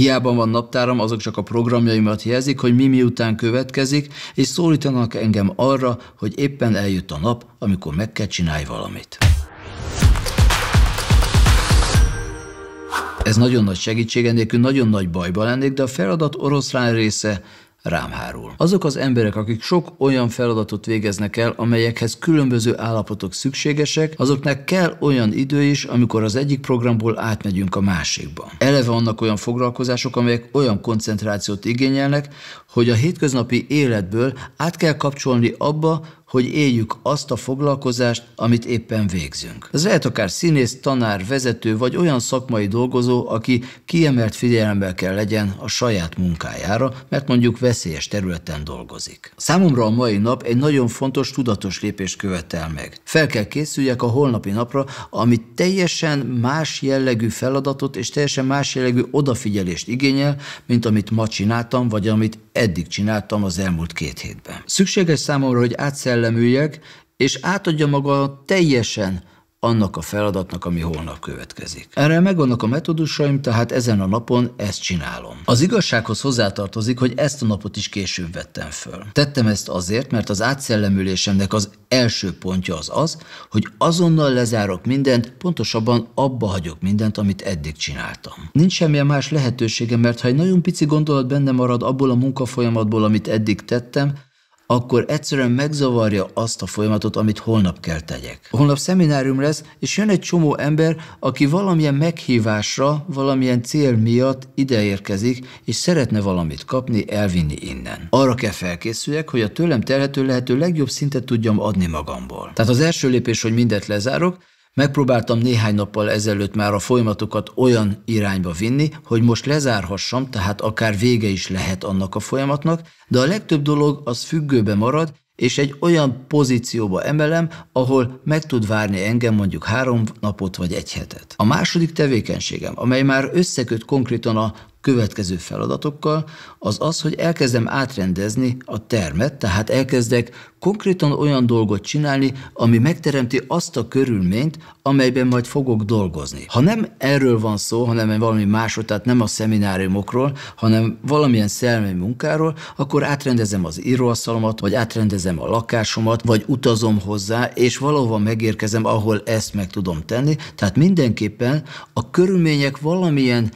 Hiába van naptáram, azok csak a programjaimat jelzik, hogy mi miután következik, és szólítanak engem arra, hogy éppen eljött a nap, amikor meg kell csinálj valamit. Ez nagyon nagy segítsége nélkül nagyon nagy bajba lennék, de a feladat oroszlán része, rám hárul. Azok az emberek, akik sok olyan feladatot végeznek el, amelyekhez különböző állapotok szükségesek, azoknak kell olyan idő is, amikor az egyik programból átmegyünk a másikba. Eleve vannak olyan foglalkozások, amelyek olyan koncentrációt igényelnek, hogy a hétköznapi életből át kell kapcsolni abba, hogy éljük azt a foglalkozást, amit éppen végzünk. Ez lehet akár színész, tanár, vezető vagy olyan szakmai dolgozó, aki kiemelt figyelemmel kell legyen a saját munkájára, mert mondjuk veszélyes területen dolgozik. Számomra a mai nap egy nagyon fontos tudatos lépés követel meg. Fel kell készüljek a holnapi napra, ami teljesen más jellegű feladatot és teljesen más jellegű odafigyelést igényel, mint amit ma csináltam, vagy amit eddig csináltam az elmúlt két hétben. Szükséges számomra, hogy átszell szelleműek, és átadja maga teljesen annak a feladatnak, ami holnap következik. Erre megvannak a metódusaim, tehát ezen a napon ezt csinálom. Az igazsághoz hozzátartozik, hogy ezt a napot is később vettem föl. Tettem ezt azért, mert az átszellemülésemnek az első pontja az az, hogy azonnal lezárok mindent, pontosabban abba hagyok mindent, amit eddig csináltam. Nincs semmilyen más lehetőségem, mert ha egy nagyon pici gondolat benne marad abból a munkafolyamatból, amit eddig tettem, akkor egyszerűen megzavarja azt a folyamatot, amit holnap kell tegyek. Holnap szeminárium lesz, és jön egy csomó ember, aki valamilyen meghívásra, valamilyen cél miatt ideérkezik, és szeretne valamit kapni, elvinni innen. Arra kell felkészüljek, hogy a tőlem telhető lehető legjobb szintet tudjam adni magamból. Tehát az első lépés, hogy mindet lezárok, Megpróbáltam néhány nappal ezelőtt már a folyamatokat olyan irányba vinni, hogy most lezárhassam, tehát akár vége is lehet annak a folyamatnak, de a legtöbb dolog az függőbe marad, és egy olyan pozícióba emelem, ahol meg tud várni engem mondjuk három napot vagy egy hetet. A második tevékenységem, amely már összeköt konkrétan a következő feladatokkal, az az, hogy elkezdem átrendezni a termet, tehát elkezdek konkrétan olyan dolgot csinálni, ami megteremti azt a körülményt, amelyben majd fogok dolgozni. Ha nem erről van szó, hanem valami másról, tehát nem a szemináriumokról, hanem valamilyen szellemi munkáról, akkor átrendezem az íróasztalomat, vagy átrendezem a lakásomat, vagy utazom hozzá, és valahova megérkezem, ahol ezt meg tudom tenni. Tehát mindenképpen a körülmények valamilyen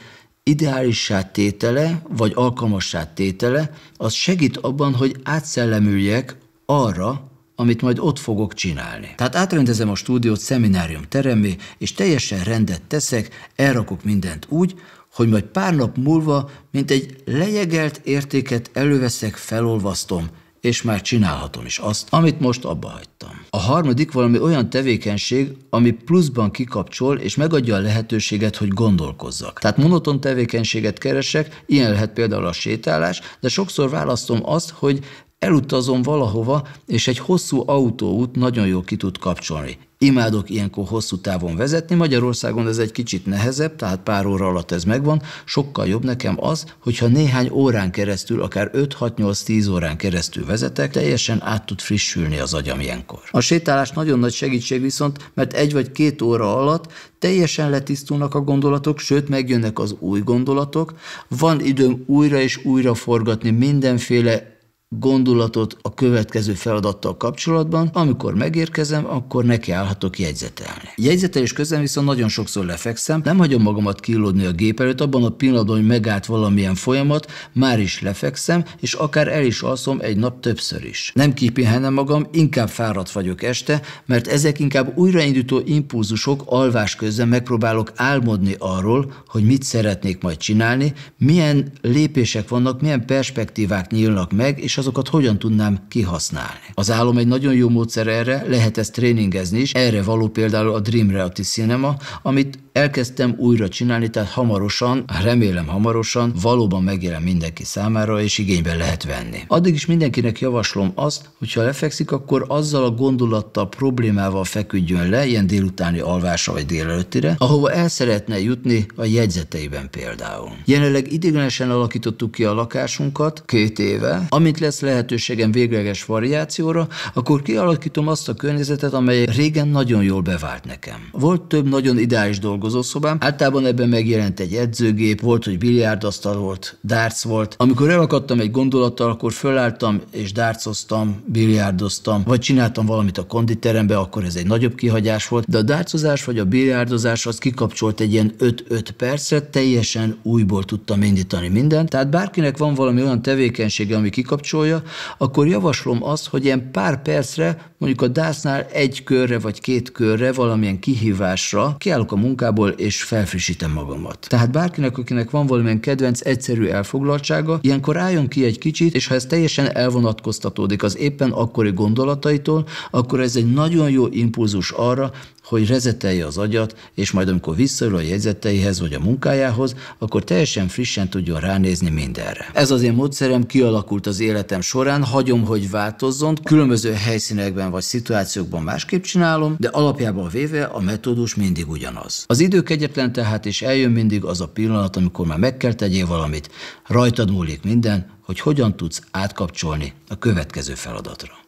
ideálissá tétele, vagy alkalmassá tétele, az segít abban, hogy átszellemüljek arra, amit majd ott fogok csinálni. Tehát átrendezem a stúdiót szeminárium teremé, és teljesen rendet teszek, elrakok mindent úgy, hogy majd pár nap múlva, mint egy lejegelt értéket előveszek, felolvasztom, és már csinálhatom is azt, amit most abba hagytam. A harmadik valami olyan tevékenység, ami pluszban kikapcsol és megadja a lehetőséget, hogy gondolkozzak. Tehát monoton tevékenységet keresek, ilyen lehet például a sétálás, de sokszor választom azt, hogy elutazom valahova, és egy hosszú autóút nagyon jól ki tud kapcsolni. Imádok ilyenkor hosszú távon vezetni, Magyarországon ez egy kicsit nehezebb, tehát pár óra alatt ez megvan, sokkal jobb nekem az, hogyha néhány órán keresztül, akár 5-6-8-10 órán keresztül vezetek, teljesen át tud frissülni az agyam ilyenkor. A sétálás nagyon nagy segítség viszont, mert egy vagy két óra alatt teljesen letisztulnak a gondolatok, sőt megjönnek az új gondolatok, van időm újra és újra forgatni mindenféle gondolatot a következő feladattal kapcsolatban, amikor megérkezem, akkor nekiállhatok jegyzetelni. Jegyzetelés közben viszont nagyon sokszor lefekszem, nem hagyom magamat kilódni a gép előtt, abban a pillanatban, hogy megállt valamilyen folyamat, már is lefekszem, és akár el is alszom egy nap többször is. Nem kipihenem magam, inkább fáradt vagyok este, mert ezek inkább újraindító impulzusok alvás közben megpróbálok álmodni arról, hogy mit szeretnék majd csinálni, milyen lépések vannak, milyen perspektívák nyílnak meg, és és azokat hogyan tudnám kihasználni. Az álom egy nagyon jó módszer erre, lehet ezt tréningezni is, erre való például a Dream Reality Cinema, amit elkezdtem újra csinálni, tehát hamarosan, remélem hamarosan, valóban megjelen mindenki számára, és igénybe lehet venni. Addig is mindenkinek javaslom azt, hogyha lefekszik, akkor azzal a gondolattal, problémával feküdjön le, ilyen délutáni alvásra vagy délelőttire, ahova el szeretne jutni a jegyzeteiben például. Jelenleg idéglenesen alakítottuk ki a lakásunkat két éve, amint lesz lehetőségem végleges variációra, akkor kialakítom azt a környezetet, amely régen nagyon jól bevált nekem. Volt több nagyon ideális dolog dolgozószobám. Általában ebben megjelent egy edzőgép, volt, hogy biliárdasztal volt, darts volt. Amikor elakadtam egy gondolattal, akkor fölálltam és dárcoztam, biliárdoztam, vagy csináltam valamit a konditerembe, akkor ez egy nagyobb kihagyás volt, de a dárcozás vagy a biliárdozás az kikapcsolt egy ilyen 5-5 percet, teljesen újból tudtam indítani mindent. Tehát bárkinek van valami olyan tevékenysége, ami kikapcsolja, akkor javaslom azt, hogy ilyen pár percre, mondjuk a dásznál egy körre vagy két körre valamilyen kihívásra kiállok a munkába, munkából, és felfrissítem magamat. Tehát bárkinek, akinek van valamilyen kedvenc, egyszerű elfoglaltsága, ilyenkor álljon ki egy kicsit, és ha ez teljesen elvonatkoztatódik az éppen akkori gondolataitól, akkor ez egy nagyon jó impulzus arra, hogy rezetelje az agyat, és majd amikor visszaül a jegyzeteihez vagy a munkájához, akkor teljesen frissen tudjon ránézni mindenre. Ez az én módszerem kialakult az életem során, hagyom, hogy változzon, különböző helyszínekben vagy szituációkban másképp csinálom, de alapjában véve a metódus mindig ugyanaz. Az idő kegyetlen tehát, és eljön mindig az a pillanat, amikor már meg kell tegyél valamit. Rajtad múlik minden, hogy hogyan tudsz átkapcsolni a következő feladatra.